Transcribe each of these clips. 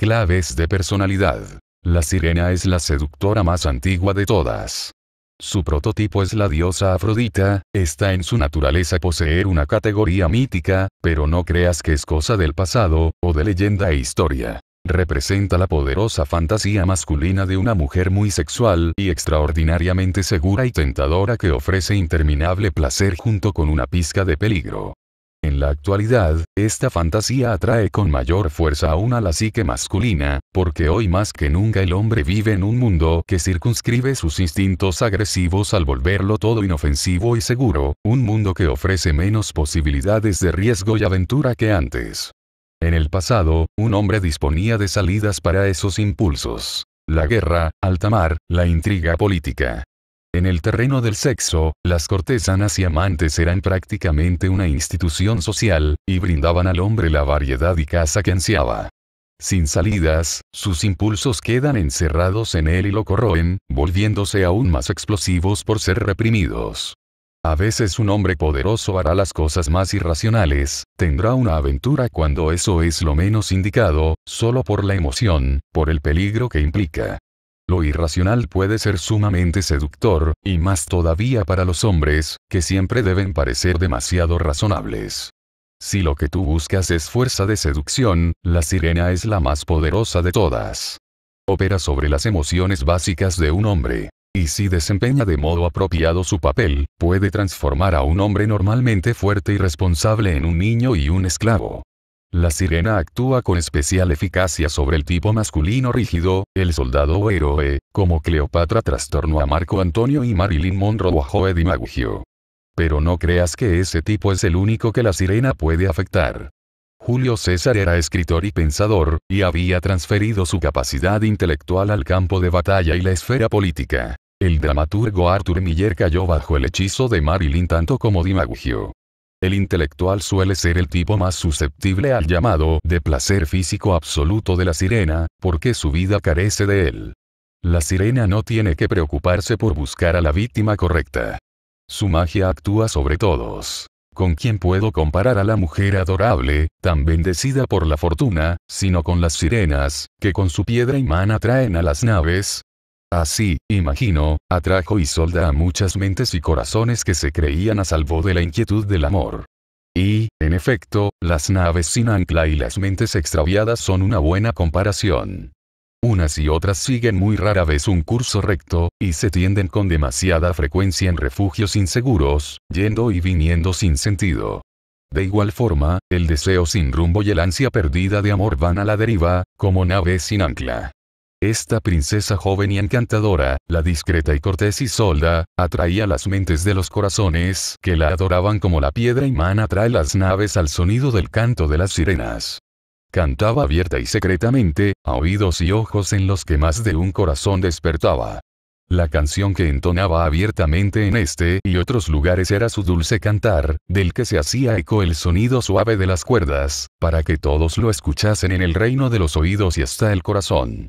Claves de personalidad. La sirena es la seductora más antigua de todas. Su prototipo es la diosa Afrodita, está en su naturaleza poseer una categoría mítica, pero no creas que es cosa del pasado, o de leyenda e historia. Representa la poderosa fantasía masculina de una mujer muy sexual y extraordinariamente segura y tentadora que ofrece interminable placer junto con una pizca de peligro la actualidad, esta fantasía atrae con mayor fuerza aún a la psique masculina, porque hoy más que nunca el hombre vive en un mundo que circunscribe sus instintos agresivos al volverlo todo inofensivo y seguro, un mundo que ofrece menos posibilidades de riesgo y aventura que antes. En el pasado, un hombre disponía de salidas para esos impulsos. La guerra, alta mar, la intriga política, en el terreno del sexo, las cortesanas y amantes eran prácticamente una institución social, y brindaban al hombre la variedad y casa que ansiaba. Sin salidas, sus impulsos quedan encerrados en él y lo corroen, volviéndose aún más explosivos por ser reprimidos. A veces un hombre poderoso hará las cosas más irracionales, tendrá una aventura cuando eso es lo menos indicado, solo por la emoción, por el peligro que implica. Lo irracional puede ser sumamente seductor, y más todavía para los hombres, que siempre deben parecer demasiado razonables. Si lo que tú buscas es fuerza de seducción, la sirena es la más poderosa de todas. Opera sobre las emociones básicas de un hombre. Y si desempeña de modo apropiado su papel, puede transformar a un hombre normalmente fuerte y responsable en un niño y un esclavo. La sirena actúa con especial eficacia sobre el tipo masculino rígido, el soldado o héroe, como Cleopatra trastornó a Marco Antonio y Marilyn Monroe o a Joe DiMaggio. Pero no creas que ese tipo es el único que la sirena puede afectar. Julio César era escritor y pensador, y había transferido su capacidad intelectual al campo de batalla y la esfera política. El dramaturgo Arthur Miller cayó bajo el hechizo de Marilyn tanto como DiMaggio. El intelectual suele ser el tipo más susceptible al llamado de placer físico absoluto de la sirena, porque su vida carece de él. La sirena no tiene que preocuparse por buscar a la víctima correcta. Su magia actúa sobre todos. ¿Con quién puedo comparar a la mujer adorable, tan bendecida por la fortuna, sino con las sirenas, que con su piedra imán atraen a las naves, Así, imagino, atrajo y solda a muchas mentes y corazones que se creían a salvo de la inquietud del amor. Y, en efecto, las naves sin ancla y las mentes extraviadas son una buena comparación. Unas y otras siguen muy rara vez un curso recto, y se tienden con demasiada frecuencia en refugios inseguros, yendo y viniendo sin sentido. De igual forma, el deseo sin rumbo y el ansia perdida de amor van a la deriva, como naves sin ancla. Esta princesa joven y encantadora, la discreta y cortés y solda, atraía las mentes de los corazones que la adoraban como la piedra imán atrae las naves al sonido del canto de las sirenas. Cantaba abierta y secretamente, a oídos y ojos en los que más de un corazón despertaba. La canción que entonaba abiertamente en este y otros lugares era su dulce cantar, del que se hacía eco el sonido suave de las cuerdas, para que todos lo escuchasen en el reino de los oídos y hasta el corazón.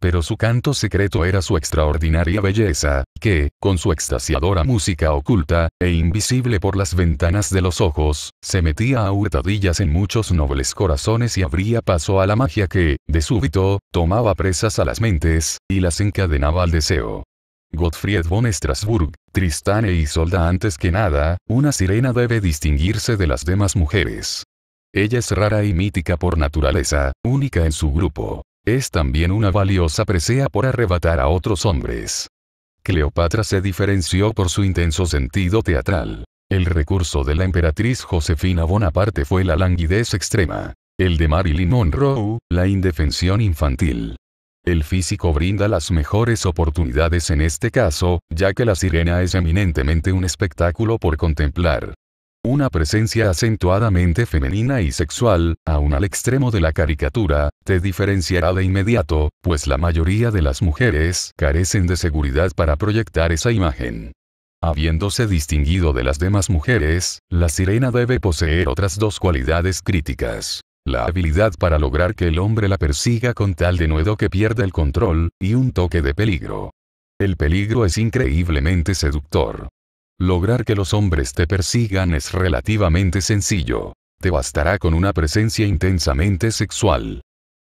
Pero su canto secreto era su extraordinaria belleza, que, con su extasiadora música oculta, e invisible por las ventanas de los ojos, se metía a hurtadillas en muchos nobles corazones y abría paso a la magia que, de súbito, tomaba presas a las mentes, y las encadenaba al deseo. Gottfried von Strasburg, Tristane y Solda antes que nada, una sirena debe distinguirse de las demás mujeres. Ella es rara y mítica por naturaleza, única en su grupo. Es también una valiosa presea por arrebatar a otros hombres. Cleopatra se diferenció por su intenso sentido teatral. El recurso de la emperatriz Josefina Bonaparte fue la languidez extrema. El de Marilyn Monroe, la indefensión infantil. El físico brinda las mejores oportunidades en este caso, ya que la sirena es eminentemente un espectáculo por contemplar una presencia acentuadamente femenina y sexual, aun al extremo de la caricatura, te diferenciará de inmediato, pues la mayoría de las mujeres carecen de seguridad para proyectar esa imagen. Habiéndose distinguido de las demás mujeres, la sirena debe poseer otras dos cualidades críticas la habilidad para lograr que el hombre la persiga con tal denuedo que pierda el control, y un toque de peligro. El peligro es increíblemente seductor. Lograr que los hombres te persigan es relativamente sencillo. Te bastará con una presencia intensamente sexual.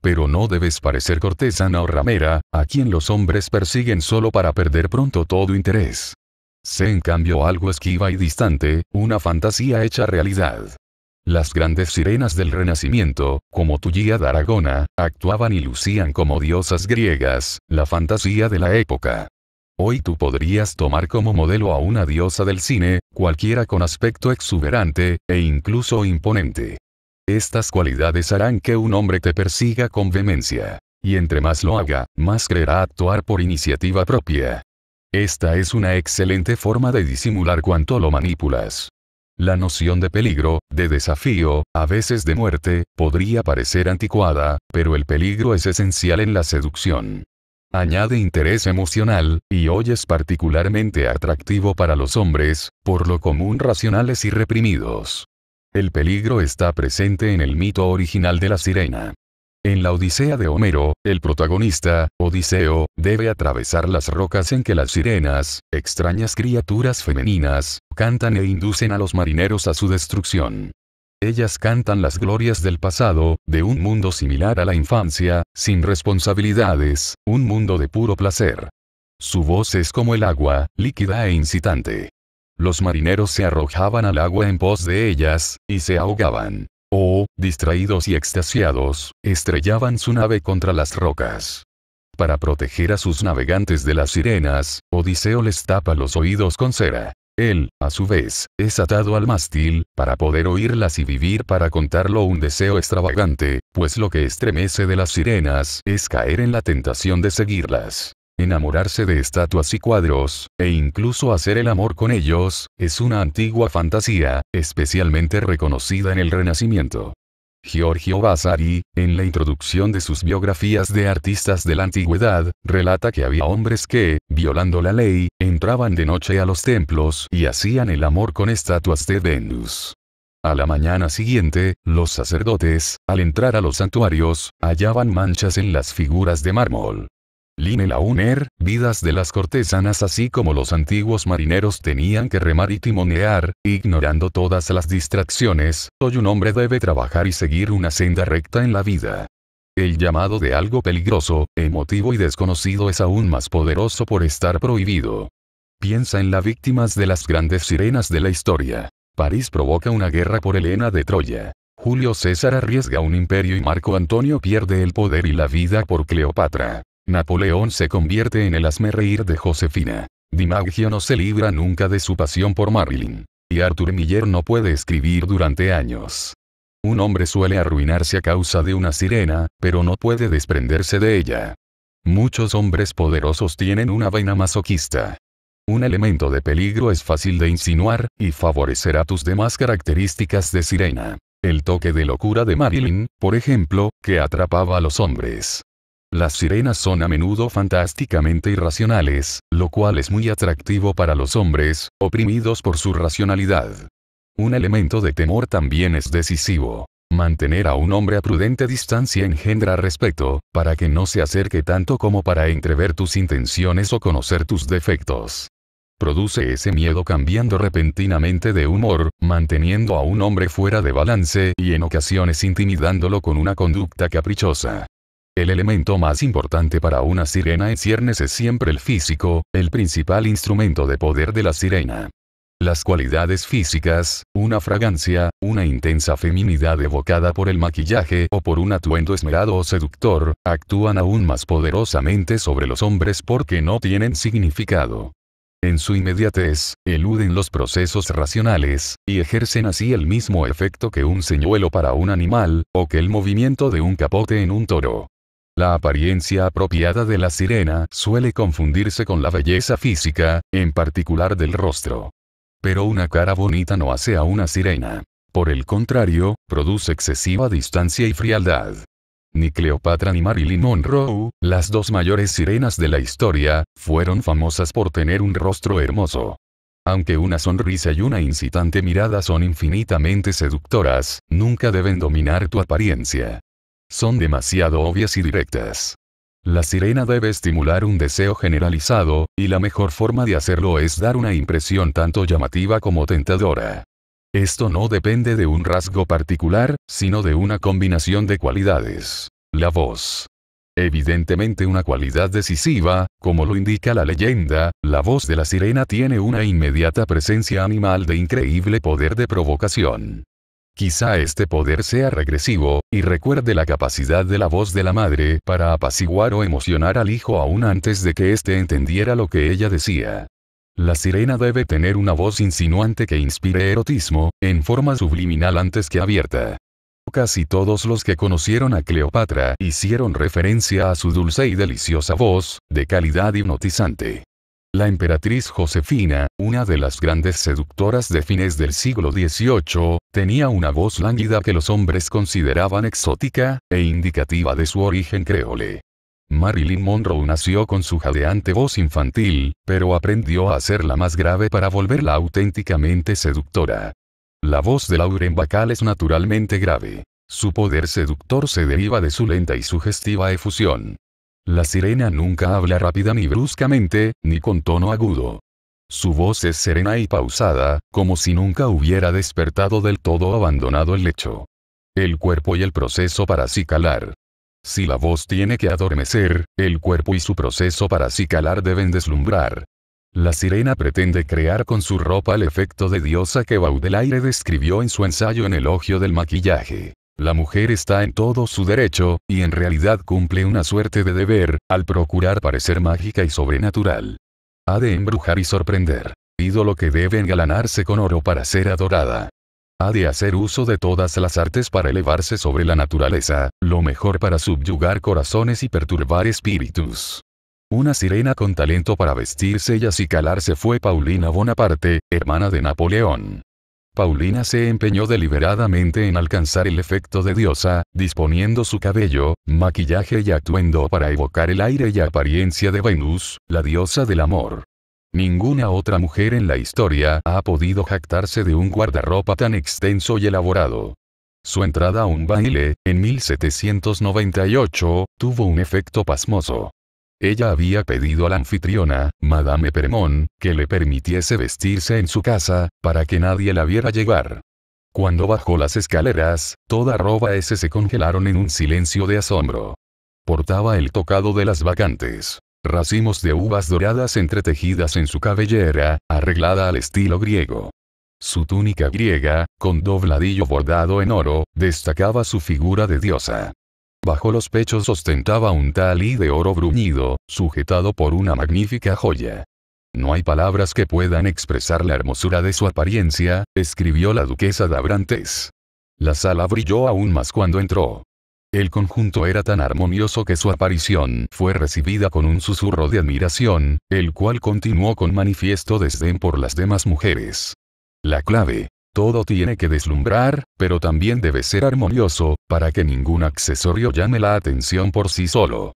Pero no debes parecer cortesana o ramera, a quien los hombres persiguen solo para perder pronto todo interés. Sé en cambio algo esquiva y distante, una fantasía hecha realidad. Las grandes sirenas del Renacimiento, como Tullia de Aragona, actuaban y lucían como diosas griegas, la fantasía de la época. Hoy tú podrías tomar como modelo a una diosa del cine, cualquiera con aspecto exuberante, e incluso imponente. Estas cualidades harán que un hombre te persiga con vehemencia. Y entre más lo haga, más creerá actuar por iniciativa propia. Esta es una excelente forma de disimular cuanto lo manipulas. La noción de peligro, de desafío, a veces de muerte, podría parecer anticuada, pero el peligro es esencial en la seducción añade interés emocional, y hoy es particularmente atractivo para los hombres, por lo común racionales y reprimidos. El peligro está presente en el mito original de la sirena. En la Odisea de Homero, el protagonista, Odiseo, debe atravesar las rocas en que las sirenas, extrañas criaturas femeninas, cantan e inducen a los marineros a su destrucción. Ellas cantan las glorias del pasado, de un mundo similar a la infancia, sin responsabilidades, un mundo de puro placer. Su voz es como el agua, líquida e incitante. Los marineros se arrojaban al agua en pos de ellas, y se ahogaban. O, distraídos y extasiados, estrellaban su nave contra las rocas. Para proteger a sus navegantes de las sirenas, Odiseo les tapa los oídos con cera. Él, a su vez, es atado al mástil, para poder oírlas y vivir para contarlo un deseo extravagante, pues lo que estremece de las sirenas es caer en la tentación de seguirlas. Enamorarse de estatuas y cuadros, e incluso hacer el amor con ellos, es una antigua fantasía, especialmente reconocida en el Renacimiento. Giorgio Vasari, en la introducción de sus biografías de artistas de la antigüedad, relata que había hombres que, violando la ley, entraban de noche a los templos y hacían el amor con estatuas de Venus. A la mañana siguiente, los sacerdotes, al entrar a los santuarios, hallaban manchas en las figuras de mármol uner, vidas de las cortesanas así como los antiguos marineros tenían que remar y timonear, ignorando todas las distracciones, hoy un hombre debe trabajar y seguir una senda recta en la vida. El llamado de algo peligroso, emotivo y desconocido es aún más poderoso por estar prohibido. Piensa en las víctimas de las grandes sirenas de la historia. París provoca una guerra por Helena de Troya. Julio César arriesga un imperio y Marco Antonio pierde el poder y la vida por Cleopatra. Napoleón se convierte en el reír de Josefina. DiMaggio no se libra nunca de su pasión por Marilyn. Y Arthur Miller no puede escribir durante años. Un hombre suele arruinarse a causa de una sirena, pero no puede desprenderse de ella. Muchos hombres poderosos tienen una vaina masoquista. Un elemento de peligro es fácil de insinuar, y favorecerá tus demás características de sirena. El toque de locura de Marilyn, por ejemplo, que atrapaba a los hombres. Las sirenas son a menudo fantásticamente irracionales, lo cual es muy atractivo para los hombres, oprimidos por su racionalidad. Un elemento de temor también es decisivo. Mantener a un hombre a prudente distancia engendra respeto, para que no se acerque tanto como para entrever tus intenciones o conocer tus defectos. Produce ese miedo cambiando repentinamente de humor, manteniendo a un hombre fuera de balance y en ocasiones intimidándolo con una conducta caprichosa. El elemento más importante para una sirena en ciernes es siempre el físico, el principal instrumento de poder de la sirena. Las cualidades físicas, una fragancia, una intensa feminidad evocada por el maquillaje o por un atuendo esmerado o seductor, actúan aún más poderosamente sobre los hombres porque no tienen significado. En su inmediatez, eluden los procesos racionales, y ejercen así el mismo efecto que un señuelo para un animal, o que el movimiento de un capote en un toro. La apariencia apropiada de la sirena suele confundirse con la belleza física, en particular del rostro. Pero una cara bonita no hace a una sirena. Por el contrario, produce excesiva distancia y frialdad. Ni Cleopatra ni Marilyn Monroe, las dos mayores sirenas de la historia, fueron famosas por tener un rostro hermoso. Aunque una sonrisa y una incitante mirada son infinitamente seductoras, nunca deben dominar tu apariencia son demasiado obvias y directas. La sirena debe estimular un deseo generalizado, y la mejor forma de hacerlo es dar una impresión tanto llamativa como tentadora. Esto no depende de un rasgo particular, sino de una combinación de cualidades. La voz. Evidentemente una cualidad decisiva, como lo indica la leyenda, la voz de la sirena tiene una inmediata presencia animal de increíble poder de provocación. Quizá este poder sea regresivo, y recuerde la capacidad de la voz de la madre para apaciguar o emocionar al hijo aún antes de que éste entendiera lo que ella decía. La sirena debe tener una voz insinuante que inspire erotismo, en forma subliminal antes que abierta. Casi todos los que conocieron a Cleopatra hicieron referencia a su dulce y deliciosa voz, de calidad hipnotizante. La emperatriz Josefina, una de las grandes seductoras de fines del siglo XVIII, tenía una voz lánguida que los hombres consideraban exótica, e indicativa de su origen creole. Marilyn Monroe nació con su jadeante voz infantil, pero aprendió a hacerla más grave para volverla auténticamente seductora. La voz de Lauren Bacall es naturalmente grave. Su poder seductor se deriva de su lenta y sugestiva efusión. La sirena nunca habla rápida ni bruscamente, ni con tono agudo. Su voz es serena y pausada, como si nunca hubiera despertado del todo abandonado el lecho. El cuerpo y el proceso para calar. Si la voz tiene que adormecer, el cuerpo y su proceso para calar deben deslumbrar. La sirena pretende crear con su ropa el efecto de diosa que Baudelaire describió en su ensayo en elogio del maquillaje. La mujer está en todo su derecho, y en realidad cumple una suerte de deber, al procurar parecer mágica y sobrenatural. Ha de embrujar y sorprender. Ídolo que debe engalanarse con oro para ser adorada. Ha de hacer uso de todas las artes para elevarse sobre la naturaleza, lo mejor para subyugar corazones y perturbar espíritus. Una sirena con talento para vestirse y acicalarse fue Paulina Bonaparte, hermana de Napoleón. Paulina se empeñó deliberadamente en alcanzar el efecto de diosa, disponiendo su cabello, maquillaje y atuendo para evocar el aire y apariencia de Venus, la diosa del amor. Ninguna otra mujer en la historia ha podido jactarse de un guardarropa tan extenso y elaborado. Su entrada a un baile, en 1798, tuvo un efecto pasmoso. Ella había pedido a la anfitriona, Madame Permón, que le permitiese vestirse en su casa, para que nadie la viera llegar. Cuando bajó las escaleras, toda roba ese se congelaron en un silencio de asombro. Portaba el tocado de las vacantes. Racimos de uvas doradas entretejidas en su cabellera, arreglada al estilo griego. Su túnica griega, con dobladillo bordado en oro, destacaba su figura de diosa. Bajo los pechos ostentaba un talí de oro bruñido, sujetado por una magnífica joya. No hay palabras que puedan expresar la hermosura de su apariencia, escribió la duquesa de Abrantes. La sala brilló aún más cuando entró. El conjunto era tan armonioso que su aparición fue recibida con un susurro de admiración, el cual continuó con manifiesto desdén por las demás mujeres. La clave, todo tiene que deslumbrar, pero también debe ser armonioso, para que ningún accesorio llame la atención por sí solo.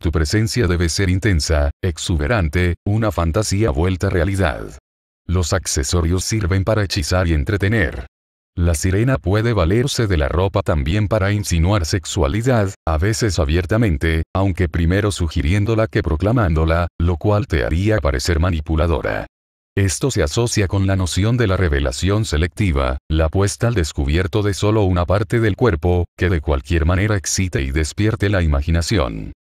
Tu presencia debe ser intensa, exuberante, una fantasía vuelta realidad. Los accesorios sirven para hechizar y entretener. La sirena puede valerse de la ropa también para insinuar sexualidad, a veces abiertamente, aunque primero sugiriéndola que proclamándola, lo cual te haría parecer manipuladora. Esto se asocia con la noción de la revelación selectiva, la puesta al descubierto de solo una parte del cuerpo, que de cualquier manera excite y despierte la imaginación.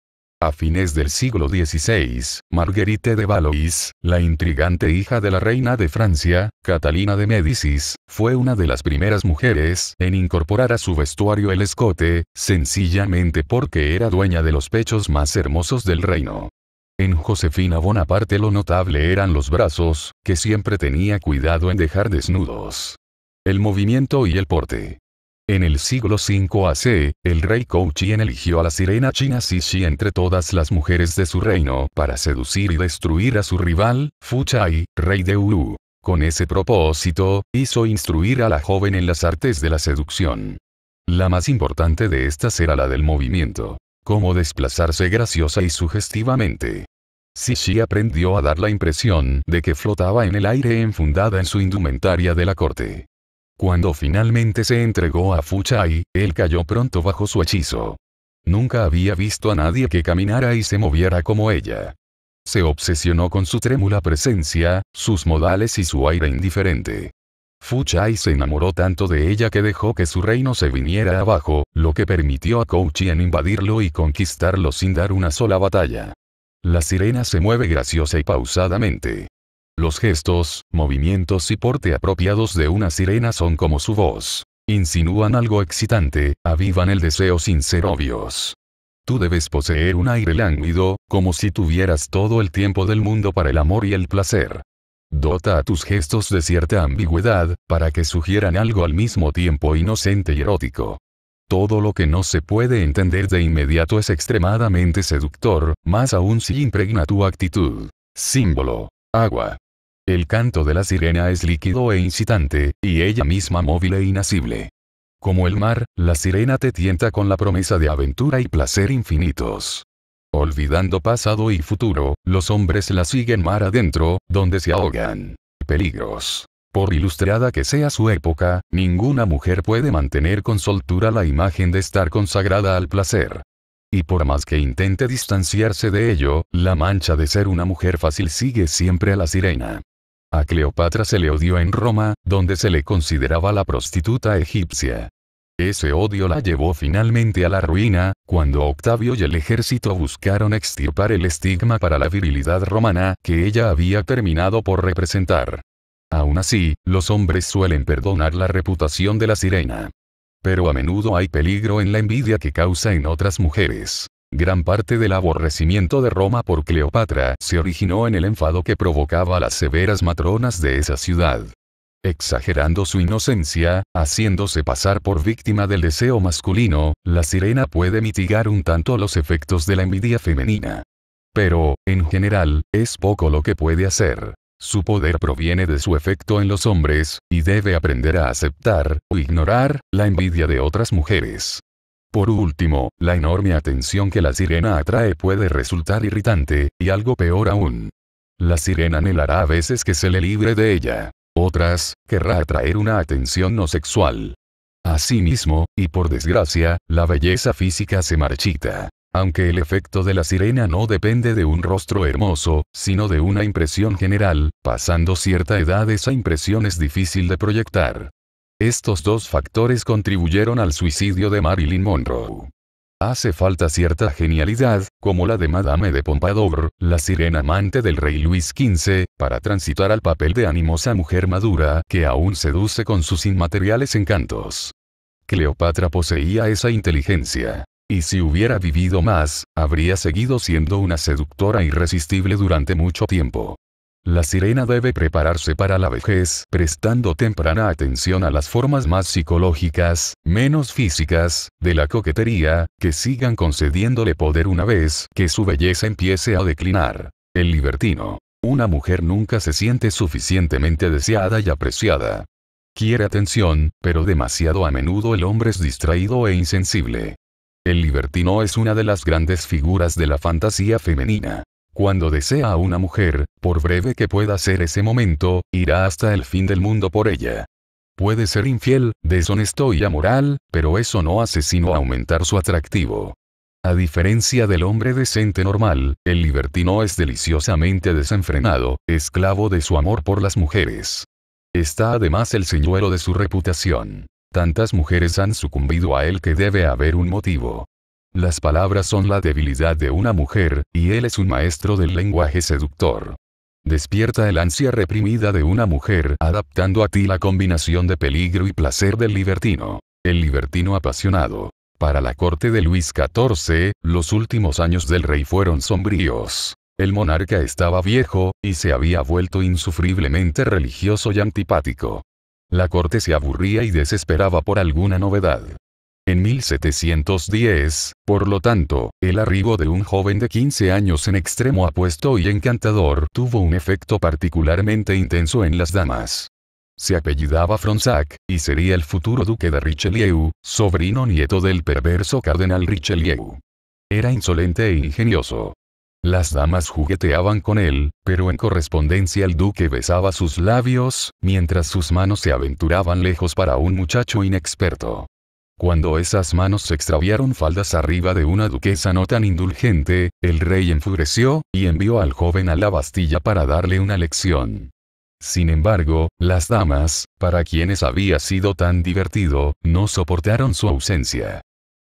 A fines del siglo XVI, Marguerite de Valois, la intrigante hija de la reina de Francia, Catalina de Médicis, fue una de las primeras mujeres en incorporar a su vestuario el escote, sencillamente porque era dueña de los pechos más hermosos del reino. En Josefina Bonaparte lo notable eran los brazos, que siempre tenía cuidado en dejar desnudos. El movimiento y el porte. En el siglo V AC, el rey Kouchien eligió a la sirena china Sishi entre todas las mujeres de su reino para seducir y destruir a su rival, Chai, rey de Uru. Con ese propósito, hizo instruir a la joven en las artes de la seducción. La más importante de estas era la del movimiento cómo desplazarse graciosa y sugestivamente. Sishi aprendió a dar la impresión de que flotaba en el aire enfundada en su indumentaria de la corte. Cuando finalmente se entregó a Fuchai, él cayó pronto bajo su hechizo. Nunca había visto a nadie que caminara y se moviera como ella. Se obsesionó con su trémula presencia, sus modales y su aire indiferente. Fu Chai se enamoró tanto de ella que dejó que su reino se viniera abajo, lo que permitió a Kou en invadirlo y conquistarlo sin dar una sola batalla. La sirena se mueve graciosa y pausadamente. Los gestos, movimientos y porte apropiados de una sirena son como su voz. Insinúan algo excitante, avivan el deseo sin ser obvios. Tú debes poseer un aire lánguido, como si tuvieras todo el tiempo del mundo para el amor y el placer. Dota a tus gestos de cierta ambigüedad, para que sugieran algo al mismo tiempo inocente y erótico. Todo lo que no se puede entender de inmediato es extremadamente seductor, más aún si impregna tu actitud. Símbolo. Agua. El canto de la sirena es líquido e incitante, y ella misma móvil e inasible. Como el mar, la sirena te tienta con la promesa de aventura y placer infinitos. Olvidando pasado y futuro, los hombres la siguen mar adentro, donde se ahogan. Peligros. Por ilustrada que sea su época, ninguna mujer puede mantener con soltura la imagen de estar consagrada al placer. Y por más que intente distanciarse de ello, la mancha de ser una mujer fácil sigue siempre a la sirena. A Cleopatra se le odió en Roma, donde se le consideraba la prostituta egipcia. Ese odio la llevó finalmente a la ruina, cuando Octavio y el ejército buscaron extirpar el estigma para la virilidad romana que ella había terminado por representar. Aún así, los hombres suelen perdonar la reputación de la sirena. Pero a menudo hay peligro en la envidia que causa en otras mujeres. Gran parte del aborrecimiento de Roma por Cleopatra se originó en el enfado que provocaba a las severas matronas de esa ciudad. Exagerando su inocencia, haciéndose pasar por víctima del deseo masculino, la sirena puede mitigar un tanto los efectos de la envidia femenina. Pero, en general, es poco lo que puede hacer. Su poder proviene de su efecto en los hombres, y debe aprender a aceptar, o ignorar, la envidia de otras mujeres. Por último, la enorme atención que la sirena atrae puede resultar irritante, y algo peor aún. La sirena anhelará a veces que se le libre de ella otras, querrá atraer una atención no sexual. Asimismo, y por desgracia, la belleza física se marchita. Aunque el efecto de la sirena no depende de un rostro hermoso, sino de una impresión general, pasando cierta edad esa impresión es difícil de proyectar. Estos dos factores contribuyeron al suicidio de Marilyn Monroe. Hace falta cierta genialidad, como la de Madame de Pompadour, la sirena amante del rey Luis XV, para transitar al papel de animosa mujer madura que aún seduce con sus inmateriales encantos. Cleopatra poseía esa inteligencia. Y si hubiera vivido más, habría seguido siendo una seductora irresistible durante mucho tiempo. La sirena debe prepararse para la vejez, prestando temprana atención a las formas más psicológicas, menos físicas, de la coquetería, que sigan concediéndole poder una vez que su belleza empiece a declinar. El libertino. Una mujer nunca se siente suficientemente deseada y apreciada. Quiere atención, pero demasiado a menudo el hombre es distraído e insensible. El libertino es una de las grandes figuras de la fantasía femenina. Cuando desea a una mujer, por breve que pueda ser ese momento, irá hasta el fin del mundo por ella. Puede ser infiel, deshonesto y amoral, pero eso no hace sino aumentar su atractivo. A diferencia del hombre decente normal, el libertino es deliciosamente desenfrenado, esclavo de su amor por las mujeres. Está además el señuelo de su reputación. Tantas mujeres han sucumbido a él que debe haber un motivo. Las palabras son la debilidad de una mujer, y él es un maestro del lenguaje seductor. Despierta el ansia reprimida de una mujer, adaptando a ti la combinación de peligro y placer del libertino. El libertino apasionado. Para la corte de Luis XIV, los últimos años del rey fueron sombríos. El monarca estaba viejo, y se había vuelto insufriblemente religioso y antipático. La corte se aburría y desesperaba por alguna novedad en 1710, por lo tanto, el arribo de un joven de 15 años en extremo apuesto y encantador tuvo un efecto particularmente intenso en las damas. Se apellidaba Fronsac, y sería el futuro duque de Richelieu, sobrino nieto del perverso cardenal Richelieu. Era insolente e ingenioso, las damas jugueteaban con él, pero en correspondencia el duque besaba sus labios, mientras sus manos se aventuraban lejos para un muchacho inexperto. Cuando esas manos se extraviaron faldas arriba de una duquesa no tan indulgente, el rey enfureció, y envió al joven a la Bastilla para darle una lección. Sin embargo, las damas, para quienes había sido tan divertido, no soportaron su ausencia.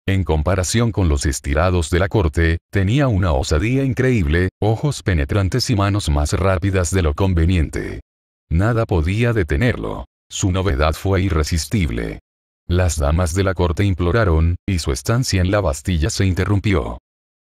En comparación con los estirados de la corte, tenía una osadía increíble, ojos penetrantes y manos más rápidas de lo conveniente. Nada podía detenerlo. Su novedad fue irresistible. Las damas de la corte imploraron, y su estancia en la Bastilla se interrumpió.